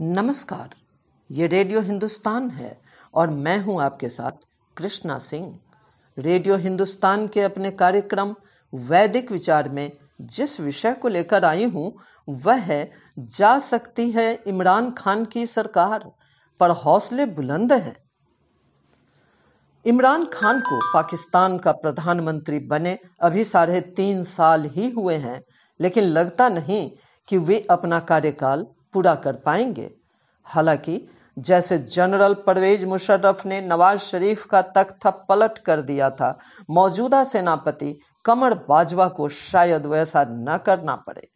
नमस्कार ये रेडियो हिंदुस्तान है और मैं हूं आपके साथ कृष्णा सिंह रेडियो हिंदुस्तान के अपने कार्यक्रम वैदिक विचार में जिस विषय को लेकर आई हूं वह है जा सकती है इमरान खान की सरकार पर हौसले बुलंद हैं इमरान खान को पाकिस्तान का प्रधानमंत्री बने अभी साढ़े तीन साल ही हुए हैं लेकिन लगता नहीं कि वे अपना कार्यकाल पूरा कर पाएंगे हालांकि जैसे जनरल परवेज मुशर्रफ ने नवाज शरीफ का तख्ता पलट कर दिया था मौजूदा सेनापति कमर बाजवा को शायद वैसा न करना पड़े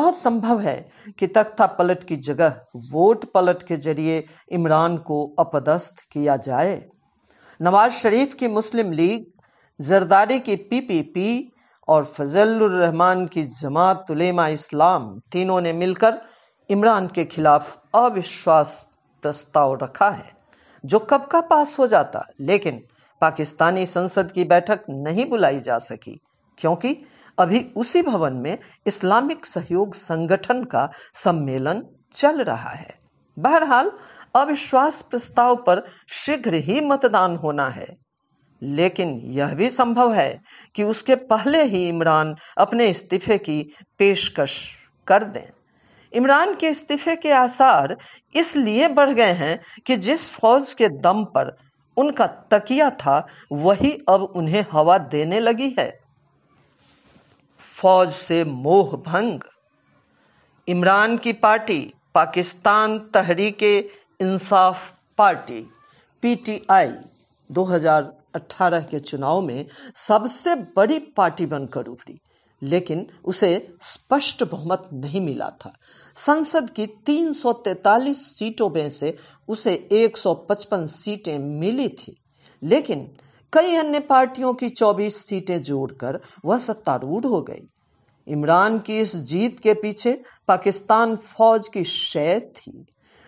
बहुत संभव है कि तख्ता पलट की जगह वोट पलट के जरिए इमरान को अपदस्थ किया जाए नवाज शरीफ की मुस्लिम लीग जरदारी की पीपीपी और फजलुर रहमान की जमात उलेमा इस्लाम तीनों ने मिलकर इमरान के खिलाफ अविश्वास प्रस्ताव रखा है जो कब का पास हो जाता लेकिन पाकिस्तानी संसद की बैठक नहीं बुलाई जा सकी क्योंकि अभी उसी भवन में इस्लामिक सहयोग संगठन का सम्मेलन चल रहा है बहरहाल अविश्वास प्रस्ताव पर शीघ्र ही मतदान होना है लेकिन यह भी संभव है कि उसके पहले ही इमरान अपने इस्तीफे की पेशकश कर दें इमरान के इस्तीफे के आसार इसलिए बढ़ गए हैं कि जिस फौज के दम पर उनका तकिया था वही अब उन्हें हवा देने लगी है फौज से मोह भंग इमरान की party Pakistan Tehreek Insaf party PTI 2018 के चुनाव में सबसे बड़ी पार्टी बनकर उभरी लेकिन उसे स्पष्ट बहुमत नहीं मिला था संसद की 343 सीटों में से उसे 155 सीटें मिली थी लेकिन कई अन्य पार्टियों की 24 सीटें जोड़कर वह सत्तारूढ़ हो गई इमरान की इस जीत के पीछे पाकिस्तान फौज की शय थी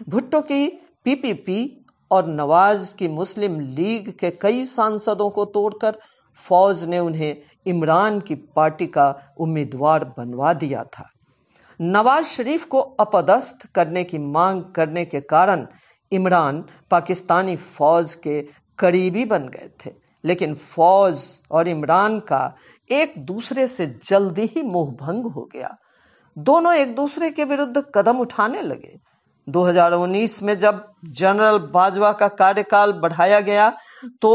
भुट्टो की पीपीपी और नवाज की मुस्लिम लीग के कई सांसदों को तोड़कर फौज ने उन्हें इमरान की पार्टी का उम्मीदवार बनवा दिया था नवाज शरीफ को अपदस्थ करने की मांग करने के कारण इमरान पाकिस्तानी फौज के करीबी बन गए थे लेकिन फौज और इमरान का एक दूसरे से जल्दी ही मोह भंग हो गया दोनों एक दूसरे के विरुद्ध कदम उठाने लगे 2019 में जब जनरल बाजवा का कार्यकाल बढ़ाया गया तो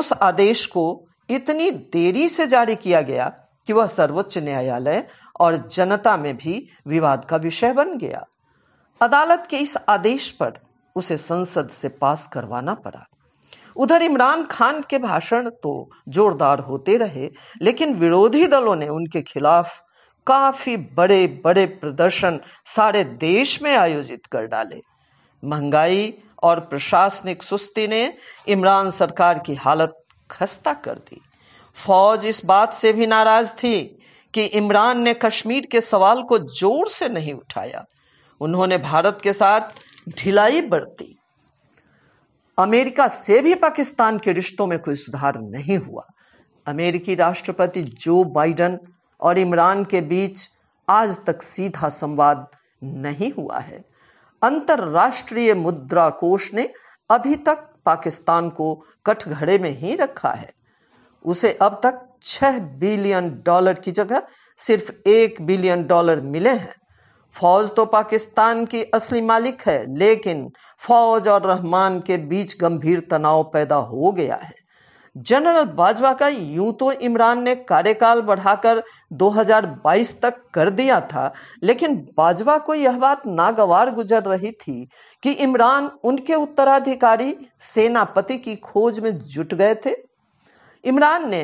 उस आदेश को इतनी देरी से जारी किया गया कि वह सर्वोच्च न्यायालय और जनता में भी विवाद का विषय बन गया अदालत के इस आदेश पर उसे संसद से पास करवाना पड़ा उधर इमरान खान के भाषण तो जोरदार होते रहे लेकिन विरोधी दलों ने उनके खिलाफ काफी बड़े बड़े प्रदर्शन सारे देश में आयोजित कर डाले महंगाई और प्रशासनिक सुस्ती ने इमरान सरकार की हालत खस्ता कर दी फौज इस बात से भी नाराज थी कि इमरान ने कश्मीर के सवाल को जोर से नहीं उठाया उन्होंने भारत के साथ ढिलाई बरती अमेरिका से भी पाकिस्तान के रिश्तों में कोई सुधार नहीं हुआ अमेरिकी राष्ट्रपति जो बाइडन और इमरान के बीच आज तक सीधा संवाद नहीं हुआ है अंतर्राष्ट्रीय मुद्रा कोष ने अभी तक पाकिस्तान को कटघड़े में ही रखा है उसे अब तक छह बिलियन डॉलर की जगह सिर्फ एक बिलियन डॉलर मिले हैं फौज तो पाकिस्तान की असली मालिक है लेकिन फौज और रहमान के बीच गंभीर तनाव पैदा हो गया है जनरल बाजवा का यूं तो इमरान ने कार्यकाल बढ़ाकर 2022 तक कर दिया था लेकिन बाजवा को यह बात नागवार गुजर रही थी कि इमरान उनके उत्तराधिकारी सेनापति की खोज में जुट गए थे इमरान ने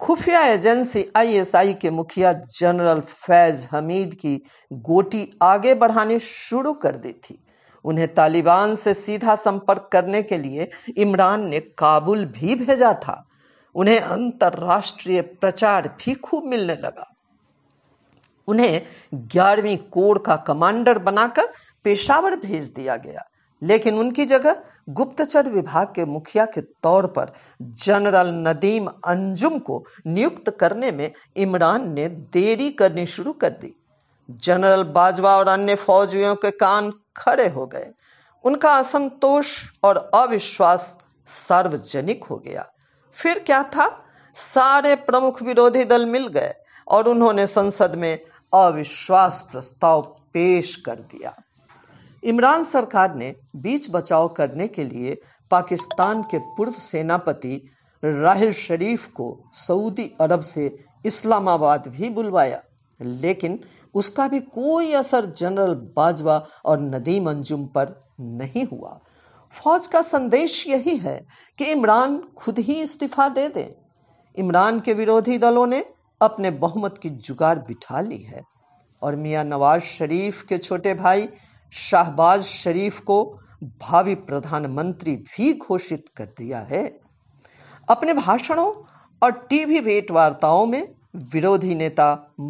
खुफिया एजेंसी आईएसआई के मुखिया जनरल फैज हमीद की गोटी आगे बढ़ानी शुरू कर दी थी उन्हें तालिबान से सीधा संपर्क करने के लिए इमरान ने काबुल भी भेजा था उन्हें अंतर्राष्ट्रीय प्रचार भी खूब मिलने लगा उन्हें ग्यारहवीं कोर का कमांडर बनाकर पेशावर भेज दिया गया लेकिन उनकी जगह गुप्तचर विभाग के मुखिया के तौर पर जनरल नदीम अंजुम को नियुक्त करने में इमरान ने देरी करनी शुरू कर दी जनरल बाजवा और अन्य फौजियों के कान खड़े हो गए उनका असंतोष और अविश्वास सार्वजनिक हो गया फिर क्या था सारे प्रमुख विरोधी दल मिल गए और उन्होंने संसद में अविश्वास प्रस्ताव पेश कर दिया इमरान सरकार ने बीच बचाव करने के लिए पाकिस्तान के पूर्व सेनापति राहिल शरीफ को सऊदी अरब से इस्लामाबाद भी बुलवाया लेकिन उसका भी कोई असर जनरल बाजवा और नदीम अंजुम पर नहीं हुआ फौज का संदेश यही है कि इमरान खुद ही इस्तीफा दे दें इमरान के विरोधी दलों ने अपने बहुमत की जुगाड़ बिठा ली है और मियां नवाज शरीफ के छोटे भाई शाहबाज शरीफ को भावी प्रधानमंत्री भी घोषित कर दिया है अपने भाषणों और टीवी वेट वार्ताओं में विरोधी नेता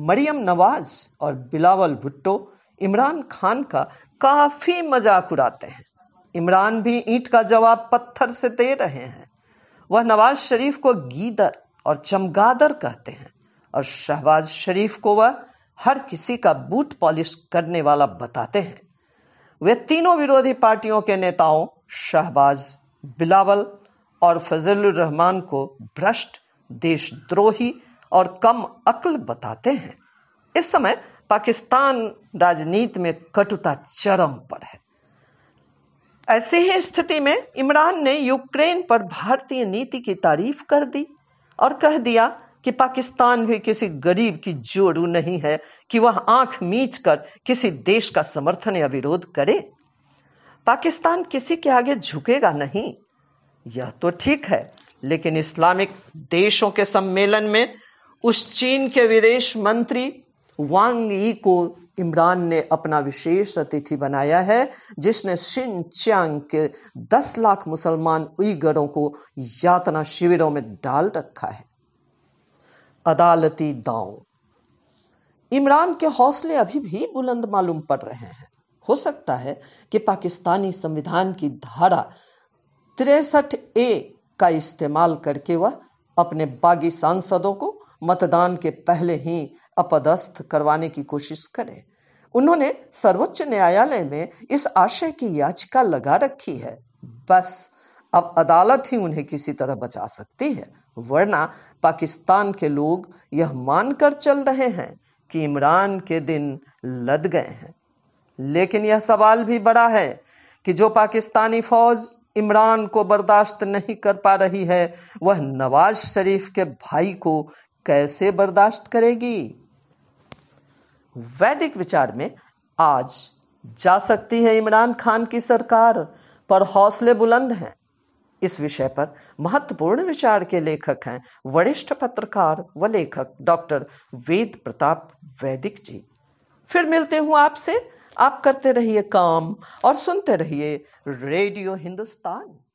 मरियम नवाज और बिलावल भुट्टो इमरान खान का काफ़ी मजाक उड़ाते हैं इमरान भी ईंट का जवाब पत्थर से दे रहे हैं वह नवाज शरीफ को गीदर और चमगादर कहते हैं और शहबाज शरीफ को वह हर किसी का बूट पॉलिश करने वाला बताते हैं वे तीनों विरोधी पार्टियों के नेताओं शहबाज बिलावल और फजल रहमान को भ्रष्ट देशद्रोही और कम अक्ल बताते हैं इस समय पाकिस्तान राजनीति में कटुता चरम पर है ऐसी ही स्थिति में इमरान ने यूक्रेन पर भारतीय नीति की तारीफ कर दी और कह दिया कि पाकिस्तान भी किसी गरीब की जोड़ू नहीं है कि वह आंख मीच कर किसी देश का समर्थन या विरोध करे पाकिस्तान किसी के आगे झुकेगा नहीं यह तो ठीक है लेकिन इस्लामिक देशों के सम्मेलन में उस चीन के विदेश मंत्री वांग ई को इमरान ने अपना विशेष अतिथि बनाया है जिसने च्यांग के 10 लाख मुसलमान उइगरों को यातना शिविरों में डाल रखा है अदालती दांव इमरान के हौसले अभी भी बुलंद मालूम पड़ रहे हैं हो सकता है कि पाकिस्तानी संविधान की धारा तिरसठ ए का इस्तेमाल करके वह अपने बागी सांसदों को मतदान के पहले ही अपदस्थ करवाने की कोशिश करें उन्होंने सर्वोच्च न्यायालय में इस आशय की याचिका लगा रखी है बस अब अदालत ही उन्हें किसी तरह बचा सकती है वरना पाकिस्तान के लोग यह मानकर चल रहे हैं कि इमरान के दिन लद गए हैं लेकिन यह सवाल भी बड़ा है कि जो पाकिस्तानी फौज इमरान को बर्दाश्त नहीं कर पा रही है वह नवाज शरीफ के भाई को कैसे बर्दाश्त करेगी वैदिक विचार में आज जा सकती है इमरान खान की सरकार पर हौसले बुलंद हैं इस विषय पर महत्वपूर्ण विचार के लेखक हैं वरिष्ठ पत्रकार व लेखक डॉक्टर वेद प्रताप वैदिक जी फिर मिलते हूँ आपसे आप करते रहिए काम और सुनते रहिए रेडियो हिंदुस्तान